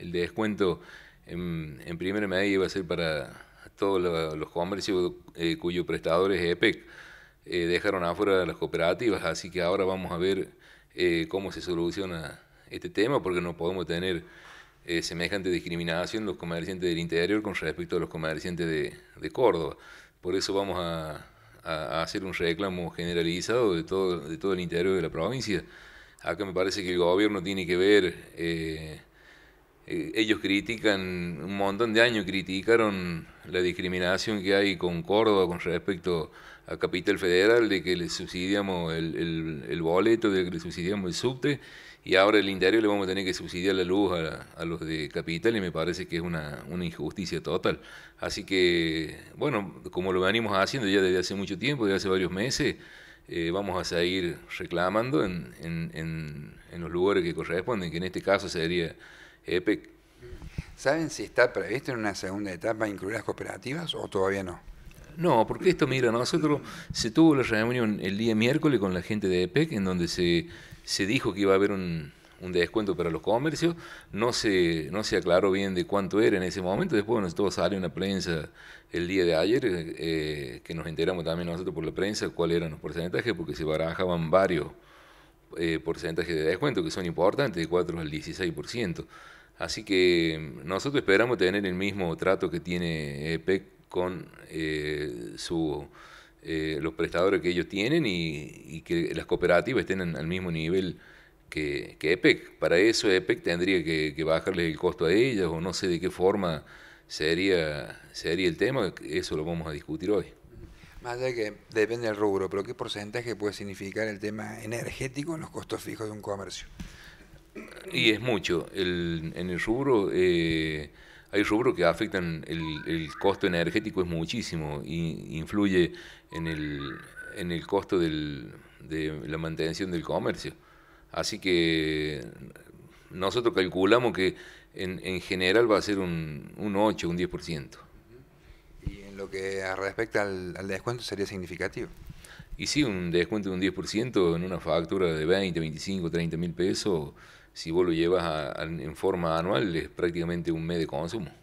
el descuento en, en, primera medida iba a ser para todos los comercios eh, cuyos prestadores EPEC. Eh, dejaron afuera las cooperativas, así que ahora vamos a ver eh, cómo se soluciona este tema, porque no podemos tener semejante discriminación los comerciantes del interior con respecto a los comerciantes de, Córdoba. Por eso vamos a, hacer un reclamo generalizado de todo, de todo el interior de la provincia. Acá me parece que el gobierno tiene que ver eh, ellos critican, un montón de años criticaron la discriminación que hay con Córdoba con respecto a Capital Federal, de que le subsidiamos el, boleto, de que le subsidiamos el subte, y ahora el interior le vamos a tener que subsidiar la luz a, los de Capital, y me parece que es una, injusticia total. Así que, bueno, como lo venimos haciendo ya desde hace mucho tiempo, desde hace varios meses, eh, vamos a seguir reclamando en, en, en los lugares que corresponden, que en este caso sería EPEC. Eh, ¿Saben si está previsto en una segunda etapa incluir las cooperativas o todavía no? No, porque esto, mira, nosotros se tuvo la reunión el día miércoles con la gente de EPEC, en donde se, se dijo que iba a haber un, descuento para los comercios, no se, no se aclaró bien de cuánto era en ese momento, después nosotros todo salió en la prensa el día de ayer, eh, eh, que nos enteramos también nosotros por la prensa cuáles eran los porcentajes, porque se barajaban varios porcentajes de descuento, que son importantes, de 4 al 16%. Así que mm, nosotros esperamos tener el mismo trato que tiene EPEC eh, con eh, eh, los prestadores que ellos tienen y, que las cooperativas estén al mismo nivel que, EPEC. Para eso EPEC tendría que, bajarles el costo a ellas o no sé de qué forma sería, sería el tema, eso lo vamos a discutir hoy. Más allá de que depende del rubro, pero ¿qué porcentaje puede significar el tema energético en los costos fijos de un comercio? Y es mucho. El, en el rubro eh, hay rubros que afectan, el, el, costo energético es muchísimo y influye en el, en el costo del, de la mantención del comercio. Así que nosotros calculamos que en, en general va a ser un, un 8, un 10%. Y en lo que respecta al, al descuento sería significativo. Y sí, un descuento de un 10% en una factura de 20, 25, 30 mil pesos si vos lo llevas en forma anual, es prácticamente un mes de consumo.